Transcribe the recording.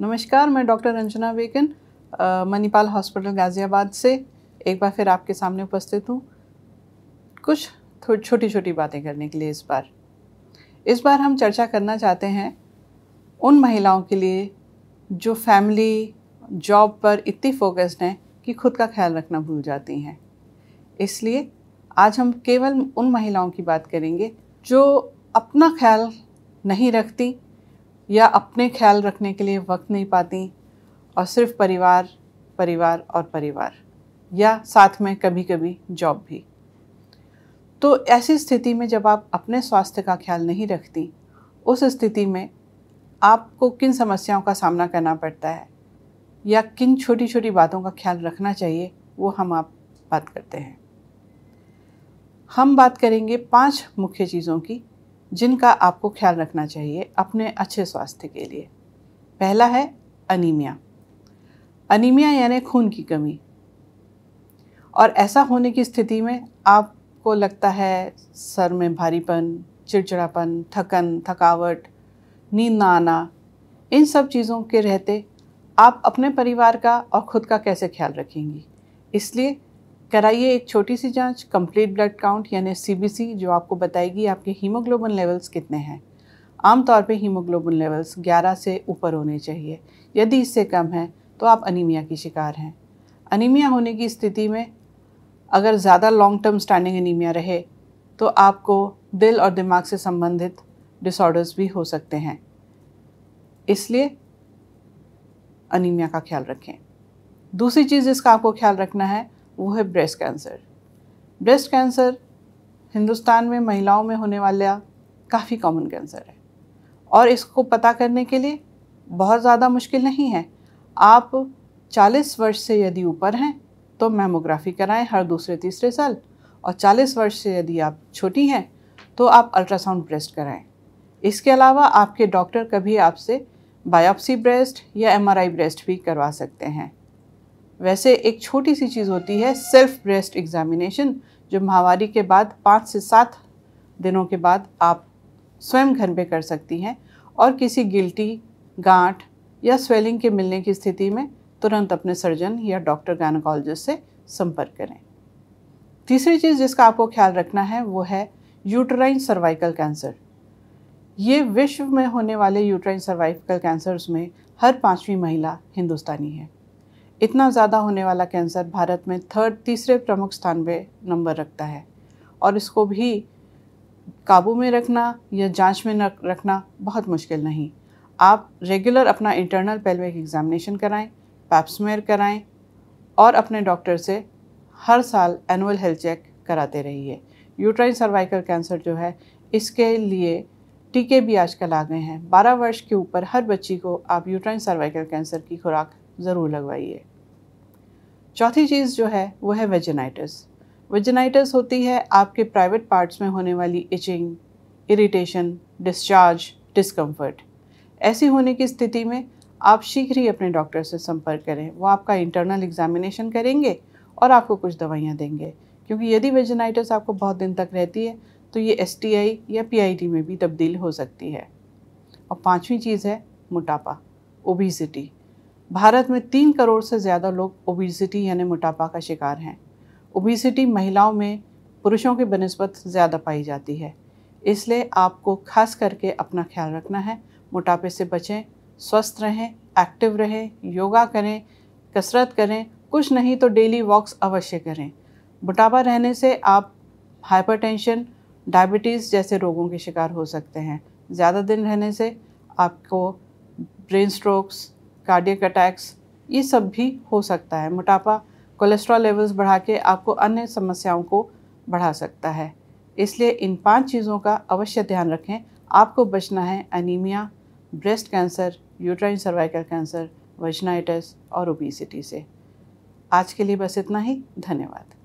नमस्कार मैं doctor Ranjana Vekan Manipal hospital Ghaziabad से एक बार फिर आपके सामने उपस्थित हूँ कुछ छोटी छोटी बातें करने के लिए इस बार इस बार हम चर्चा करना चाहते हैं उन महिलाओं के लिए जो फैमिली जॉब पर इतनी फोकस्ड हैं कि खुद का ख्याल रखना भूल जाती हैं इसलिए आज हम केवल उन महिलाओं की बात करेंगे जो अपना ख्याल नहीं रखती या अपने ख्याल रखने के लिए वक्त नहीं पाती और सिर्फ परिवार परिवार और परिवार या साथ में कभी कभी जॉब भी तो ऐसी स्थिति में जब आप अपने स्वास्थ्य का ख्याल नहीं रखती उस स्थिति में आपको किन समस्याओं का सामना करना पड़ता है या किन छोटी छोटी बातों का ख्याल रखना चाहिए वो हम आप बात करते हैं हम बात करेंगे पांच मुख्य चीज़ों की जिनका आपको ख्याल रखना चाहिए अपने अच्छे स्वास्थ्य के लिए पहला है अनीमिया अनीमिया यानी खून की कमी और ऐसा होने की स्थिति में आपको लगता है सर में भारीपन चिड़चिड़ापन थकन थकावट नींद ना आना इन सब चीज़ों के रहते आप अपने परिवार का और ख़ुद का कैसे ख्याल रखेंगी इसलिए कराइए एक छोटी सी जांच कंप्लीट ब्लड काउंट यानी सीबीसी जो आपको बताएगी आपके हीमोग्लोबिन लेवल्स कितने हैं आमतौर पे हीमोग्लोबिन लेवल्स 11 से ऊपर होने चाहिए यदि इससे कम है तो आप अनीमिया की शिकार हैं अनीमिया होने की स्थिति में अगर ज़्यादा लॉन्ग टर्म स्टैंडिंग अनीमिया रहे तो आपको दिल और दिमाग से संबंधित डिसऑर्डर्स भी हो सकते हैं इसलिए अनीमिया का ख्याल रखें दूसरी चीज़ जिसका आपको ख्याल रखना है वो है breast cancer breast cancer Hindustan में महिलाओं में होने वाला काफ़ी कॉमन कैंसर है और इसको पता करने के लिए बहुत ज़्यादा मुश्किल नहीं है आप 40 वर्ष से यदि ऊपर हैं तो मेमोग्राफी कराएं हर दूसरे तीसरे साल और 40 वर्ष से यदि आप छोटी हैं तो आप अल्ट्रासाउंड ब्रेस्ट कराएं इसके अलावा आपके डॉक्टर कभी आपसे बायोप्सी ब्रेस्ट या एमआरआई ब्रेस्ट भी करवा सकते हैं वैसे एक छोटी सी चीज़ होती है सेल्फ ब्रेस्ट एग्ज़ामिनेशन जो माहवारी के बाद पाँच से सात दिनों के बाद आप स्वयं घर पे कर सकती हैं और किसी गिल्टी गांठ या स्वेलिंग के मिलने की स्थिति में तुरंत अपने सर्जन या डॉक्टर गायनकोलॉजिस्ट से संपर्क करें तीसरी चीज़ जिसका आपको ख्याल रखना है वो है यूटराइन सर्वाइकल कैंसर ये विश्व में होने वाले यूटराइन सर्वाइकल कैंसर्स में हर पाँचवीं महिला हिंदुस्तानी है इतना ज़्यादा होने वाला कैंसर भारत में थर्ड तीसरे प्रमुख स्थान पे नंबर रखता है और इसको भी काबू में रखना या जांच में रखना बहुत मुश्किल नहीं आप रेगुलर अपना इंटरनल पेल्विक एग्जामिनेशन कराएं पैप्समेयर कराएं और अपने डॉक्टर से हर साल एनुअल हेल्थ चेक कराते रहिए यूट्राइन सर्वाइकल कैंसर जो है इसके लिए टीके भी आजकल आ गए हैं 12 वर्ष के ऊपर हर बच्ची को आप यूट्राइन सर्वाइकल कैंसर की खुराक ज़रूर लगवाइए चौथी चीज़ जो है वो है वेजेनाइटिस वेजनाइटिस होती है आपके प्राइवेट पार्ट्स में होने वाली इचिंग इरिटेशन डिस्चार्ज डिस्कम्फर्ट ऐसी होने की स्थिति में आप शीघ्र ही अपने डॉक्टर से संपर्क करें वो आपका इंटरनल एग्जामिनेशन करेंगे और आपको कुछ दवाइयाँ देंगे क्योंकि यदि वेजेनाइटिस आपको बहुत दिन तक रहती है तो ये एस या पी में भी तब्दील हो सकती है और पाँचवीं चीज़ है मोटापा ओबीसिटी भारत में तीन करोड़ से ज़्यादा लोग ओबिसिटी यानी मोटापा का शिकार हैं ओबीसिटी महिलाओं में पुरुषों की बनस्बत ज़्यादा पाई जाती है इसलिए आपको खास करके अपना ख्याल रखना है मोटापे से बचें स्वस्थ रहें एक्टिव रहें योगा करें कसरत करें कुछ नहीं तो डेली वॉक्स अवश्य करें मोटापा रहने से आप हाइपरटेंशन डायबिटीज़ जैसे रोगों के शिकार हो सकते हैं ज़्यादा दिन रहने से आपको ब्रेन स्ट्रोक्स कार्डियक अटैक्स ये सब भी हो सकता है मोटापा कोलेस्ट्रॉल लेवल्स बढ़ा के आपको अन्य समस्याओं को बढ़ा सकता है इसलिए इन पांच चीज़ों का अवश्य ध्यान रखें आपको बचना है anaemia breast cancer uterine cervical cancer vaginitis और ओबीसिटी से आज के लिए बस इतना ही धन्यवाद